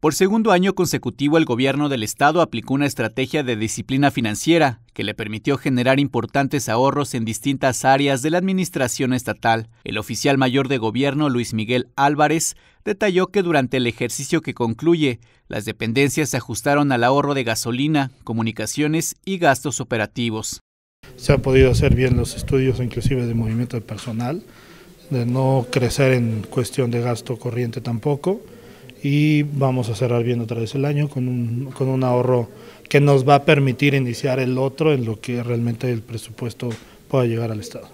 Por segundo año consecutivo, el gobierno del estado aplicó una estrategia de disciplina financiera que le permitió generar importantes ahorros en distintas áreas de la administración estatal. El oficial mayor de gobierno, Luis Miguel Álvarez, detalló que durante el ejercicio que concluye, las dependencias se ajustaron al ahorro de gasolina, comunicaciones y gastos operativos. Se han podido hacer bien los estudios, inclusive de movimiento de personal, de no crecer en cuestión de gasto corriente tampoco y vamos a cerrar bien otra vez el año con un, con un ahorro que nos va a permitir iniciar el otro en lo que realmente el presupuesto pueda llegar al Estado.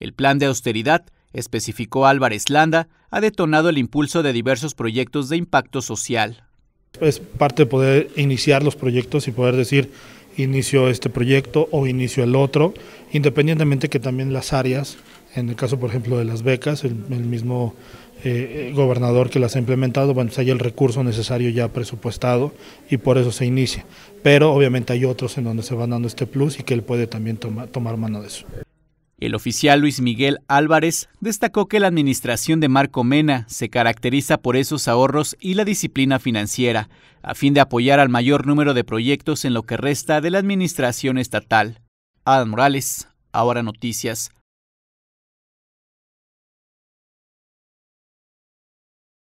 El plan de austeridad, especificó Álvarez Landa, ha detonado el impulso de diversos proyectos de impacto social. Es parte de poder iniciar los proyectos y poder decir inicio este proyecto o inicio el otro, independientemente que también las áreas en el caso, por ejemplo, de las becas, el, mismo eh, eh, gobernador que las ha implementado, bueno, pues hay el recurso necesario ya presupuestado y por eso se inicia. Pero obviamente hay otros en donde se van dando este plus y que él puede también tomar mano de eso. El oficial Luis Miguel Álvarez destacó que la administración de Marco Mena se caracteriza por esos ahorros y la disciplina financiera, a fin de apoyar al mayor número de proyectos en lo que resta de la administración estatal. Adam Morales, ahora noticias.